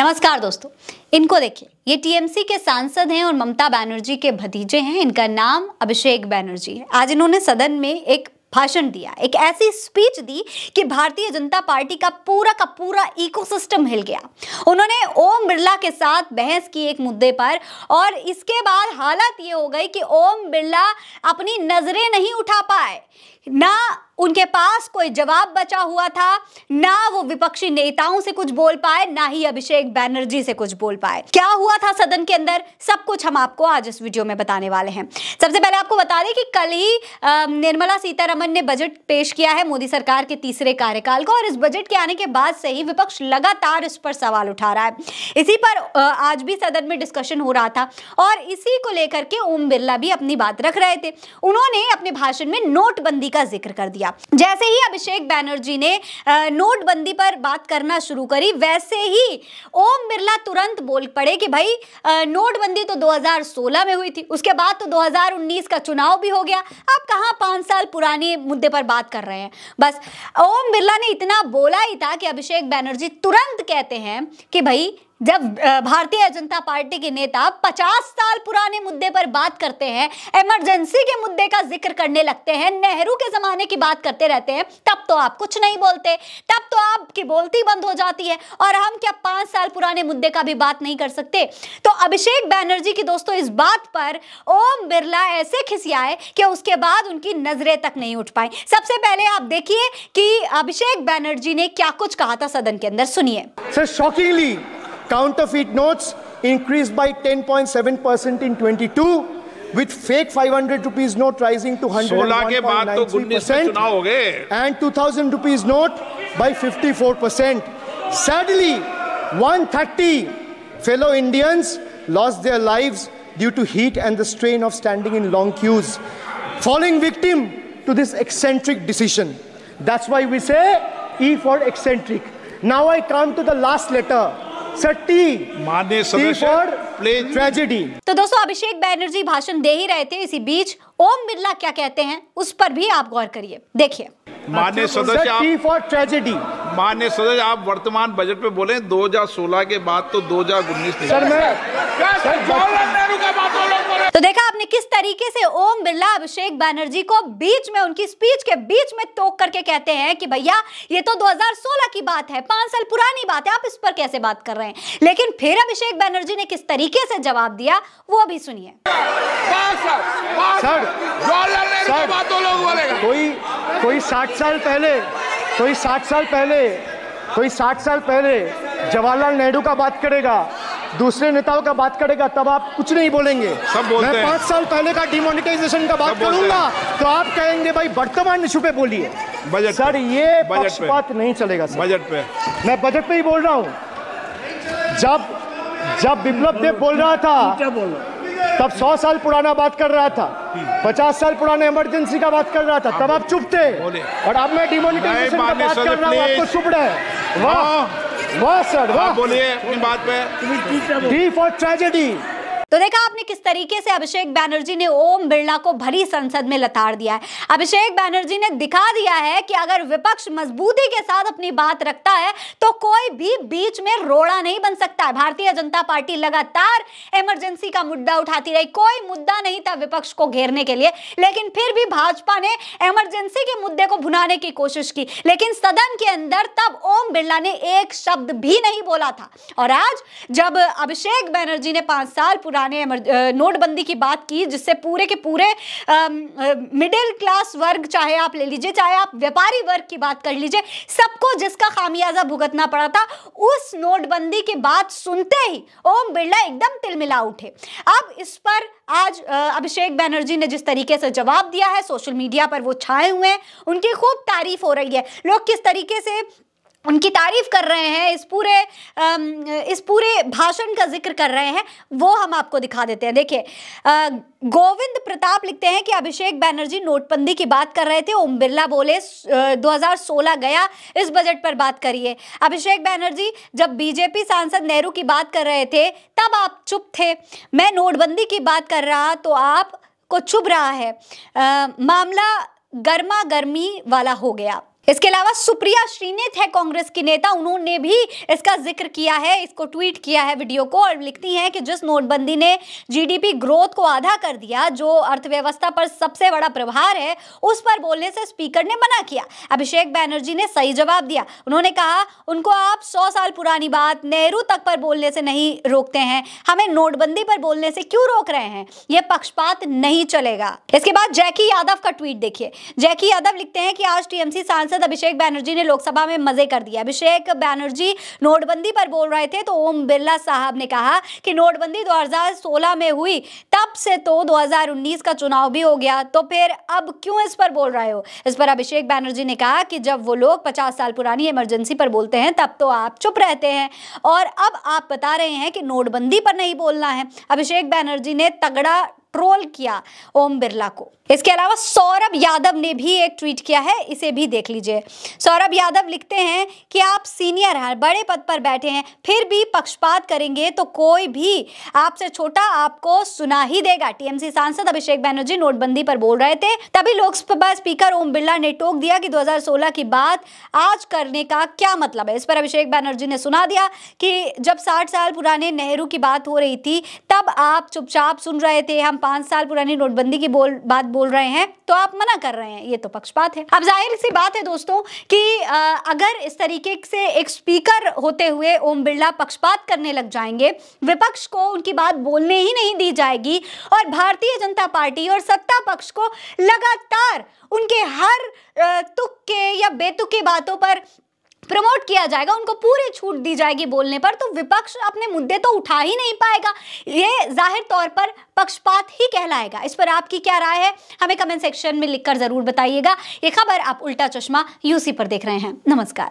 नमस्कार दोस्तों इनको देखिए ये टीएमसी के सांसद हैं और ममता बनर्जी के भतीजे हैं इनका नाम अभिषेक बनर्जी है आज इन्होंने सदन में एक भाषण दिया एक ऐसी स्पीच दी कि भारतीय जनता पार्टी का पूरा का पूरा इकोसिस्टम हिल गया उन्होंने ओम बिरला के साथ बहस की एक मुद्दे पर और इसके बाद हालत ये हो गई कि ओम बिरला अपनी नजरें नहीं उठा पाए ना उनके पास कोई जवाब बचा हुआ था ना वो विपक्षी नेताओं से कुछ बोल पाए ना ही अभिषेक बैनर्जी से कुछ बोल पाए क्या हुआ था सदन के अंदर सब कुछ हम आपको आज इस वीडियो में बताने वाले हैं सबसे पहले आपको बता दें कि कल ही निर्मला सीतारमन ने बजट पेश किया है मोदी सरकार के तीसरे कार्यकाल को और इस बजट के आने के बाद से ही विपक्ष लगातार इस पर सवाल उठा रहा है इसी पर आज भी सदन में डिस्कशन हो रहा था और इसी को लेकर के ओम बिरला भी अपनी बात रख रहे थे उन्होंने अपने भाषण में नोटबंदी का का जिक्र कर दिया जैसे ही अभिषेक बैनर्जी ने नोटबंदी पर बात करना शुरू करी वैसे ही ओम बिरला तुरंत बोल पड़े कि भाई नोटबंदी तो 2016 में हुई थी उसके बाद तो 2019 का चुनाव भी हो गया अब कहाँ पाँच साल पुराने मुद्दे पर बात कर रहे हैं बस ओम बिरला ने इतना बोला ही था कि अभिषेक बैनर्जी तुरंत कहते हैं कि भाई जब भारतीय जनता पार्टी के नेता 50 साल पुराने मुद्दे पर बात करते हैं इमरजेंसी के मुद्दे का जिक्र करने लगते हैं नेहरू के जमाने की बात करते रहते हैं तब तो आप कुछ नहीं बोलते तब तो आपकी बोलती बंद हो जाती है और हम क्या पांच साल पुराने मुद्दे का भी बात नहीं कर सकते तो अभिषेक बैनर्जी की दोस्तों इस बात पर ओम बिरला ऐसे खिसियाए कि उसके बाद उनकी नजरे तक नहीं उठ पाई सबसे पहले आप देखिए कि अभिषेक बैनर्जी ने क्या कुछ कहा था सदन के अंदर सुनिए sir shockingly Counterfeit notes increased by 10.7% in 22. with fake 500 rupees note rising to 101.93% and 2000 rupees note by 54%. Sadly, 130 fellow Indians lost their lives due to heat and the strain of standing in long queues, falling victim to this eccentric decision. That's why we say E for eccentric. Now I come to the last letter, माने tragedy तो दोस्तों अभिषेक बैनर्जी भाषण दे ही रहे थे इसी बीच ओम बिरला क्या कहते हैं उस पर भी आप गौर करिए देखिए मान्य सदस्य फॉर ट्रेजेडी मान्य सदस्य आप वर्तमान बजट पे बोले 2016 के बाद तो 2019 सर मैं सर तो देखा आपने किस तरीके से ओम बिरला अभिषेक बैनर्जी को बीच में उनकी स्पीच के बीच में तोक करके कहते हैं कि भैया ये तो 2016 की बात है पांच साल पुरानी बात है आप इस पर कैसे बात कर रहे हैं लेकिन फिर अभिषेक बैनर्जी ने किस तरीके से जवाब दिया वो भी सुनिए कोई कोई साठ साल पहले कोई साठ साल पहले कोई साठ साल पहले जवाहरलाल नेहरू का बात करेगा दूसरे नेताओं का बात करेगा तब आप कुछ नहीं बोलेंगे सब बोलते मैं पांच साल पहले का डिमोनिटाइजेशन का बात करूंगा तो आप कहेंगे भाई वर्तमान इशू पे बोलिए बजट सर ये बात नहीं चलेगा बजट पे मैं बजट पे ही बोल रहा हूँ जब जब विप्लव देव बोल रहा था तब सौ साल पुराना बात कर रहा था पचास साल पुराने इमरजेंसी का बात कर रहा था तब आप चुप थे और अब मैं डिमोनिटाइजेशन का बात कर रहा हूँ आपको चुप रहे वाह हाँ। वाह सर बोलिए अपनी बात पे डी फॉर ट्रेजेडी तो देखा आपने किस तरीके से अभिषेक बैनर्जी ने ओम बिरला को भरी संसद में लताड़ दिया है अभिषेक बैनर्जी ने दिखा दिया है कि अगर विपक्ष मजबूती के साथ अपनी बात रखता है तो कोई भी बीच में रोड़ा नहीं बन सकता है भारतीय जनता पार्टी लगातार इमरजेंसी का मुद्दा उठाती रही कोई मुद्दा नहीं था विपक्ष को घेरने के लिए लेकिन फिर भी भाजपा ने इमरजेंसी के मुद्दे को भुनाने की कोशिश की लेकिन सदन के अंदर तब ओम बिरला ने एक शब्द भी नहीं बोला था और आज जब अभिषेक बैनर्जी ने पांच साल पूरा लगाने नोटबंदी की बात की जिससे पूरे के पूरे मिडिल क्लास वर्ग चाहे आप ले लीजिए चाहे आप व्यापारी वर्ग की बात कर लीजिए सबको जिसका खामियाजा भुगतना पड़ा था उस नोटबंदी की बात सुनते ही ओम बिरला एकदम तिलमिला उठे अब इस पर आज अभिषेक बैनर्जी ने जिस तरीके से जवाब दिया है सोशल मीडिया पर वो छाए हुए हैं उनकी खूब तारीफ हो रही है लोग किस तरीके से उनकी तारीफ़ कर रहे हैं इस पूरे इस पूरे भाषण का जिक्र कर रहे हैं वो हम आपको दिखा देते हैं देखिए गोविंद प्रताप लिखते हैं कि अभिषेक बैनर्जी नोटबंदी की बात कर रहे थे ओम बिरला बोले 2016 गया इस बजट पर बात करिए अभिषेक बैनर्जी जब बीजेपी सांसद नेहरू की बात कर रहे थे तब आप चुप थे मैं नोटबंदी की बात कर रहा तो आप को चुभ रहा है आ, मामला गर्मा गर्मी वाला हो गया इसके अलावा सुप्रिया श्रीनेत है कांग्रेस की नेता उन्होंने भी इसका जिक्र किया है इसको ट्वीट किया है वीडियो को और लिखती हैं कि जिस नोटबंदी ने जीडीपी ग्रोथ को आधा कर दिया जो अर्थव्यवस्था पर सबसे बड़ा प्रभार है उस पर बोलने से स्पीकर ने मना किया अभिषेक बैनर्जी ने सही जवाब दिया उन्होंने कहा उनको आप सौ साल पुरानी बात नेहरू तक पर बोलने से नहीं रोकते हैं हमें नोटबंदी पर बोलने से क्यों रोक रहे हैं यह पक्षपात नहीं चलेगा इसके बाद जैकी यादव का ट्वीट देखिए जैकी यादव लिखते हैं कि आज टीएमसी सांसद सांसद अभिषेक बैनर्जी ने लोकसभा में मजे कर दिया अभिषेक बैनर्जी नोटबंदी पर बोल रहे थे तो ओम बिरला साहब ने कहा कि नोटबंदी 2016 में हुई तब से तो 2019 का चुनाव भी हो गया तो फिर अब क्यों इस पर बोल रहे हो इस पर अभिषेक बैनर्जी ने कहा कि जब वो लोग पचास साल पुरानी इमरजेंसी पर बोलते हैं तब तो आप चुप रहते हैं और अब आप बता रहे हैं कि नोटबंदी पर नहीं बोलना है अभिषेक बैनर्जी ने तगड़ा ट्रोल किया ओम बिरला को इसके अलावा सौरभ यादव ने भी एक ट्वीट किया है इसे भी देख लीजिए सौरभ यादव लिखते हैं कि आप सीनियर हैं बड़े पद पर बैठे हैं फिर भी पक्षपात करेंगे तो कोई भी आपसे छोटा आपको सुना ही देगा टीएमसी सांसद अभिषेक बनर्जी नोटबंदी पर बोल रहे थे तभी लोकसभा स्पीकर ओम बिरला ने टोक दिया कि दो की बात आज करने का क्या मतलब है इस पर अभिषेक बैनर्जी ने सुना दिया कि जब साठ साल पुराने नेहरू की बात हो रही थी तब आप चुपचाप सुन रहे थे हम पांच साल पुरानी नोटबंदी की बोल बात बोल रहे हैं तो आप मना कर रहे हैं ये तो पक्षपात है अब जाहिर सी बात है दोस्तों कि अगर इस तरीके से एक स्पीकर होते हुए ओम बिरला पक्षपात करने लग जाएंगे विपक्ष को उनकी बात बोलने ही नहीं दी जाएगी और भारतीय जनता पार्टी और सत्ता पक्ष को लगातार उनके हर तुक के या बेतुक की बातों पर प्रमोट किया जाएगा उनको पूरी छूट दी जाएगी बोलने पर तो विपक्ष अपने मुद्दे तो उठा ही नहीं पाएगा ये जाहिर तौर पर पक्षपात ही कहलाएगा इस पर आपकी क्या राय है हमें कमेंट सेक्शन में लिखकर ज़रूर बताइएगा ये खबर आप उल्टा चश्मा यूसी पर देख रहे हैं नमस्कार